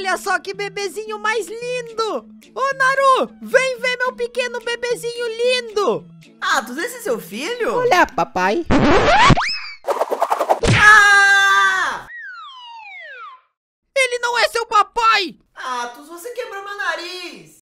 Olha só que bebezinho mais lindo! Ô, Naru, vem ver meu pequeno bebezinho lindo! Ah, tu esse é seu filho? Olha, papai! Ah! Ele não é seu papai! Ah, você quebrou meu nariz!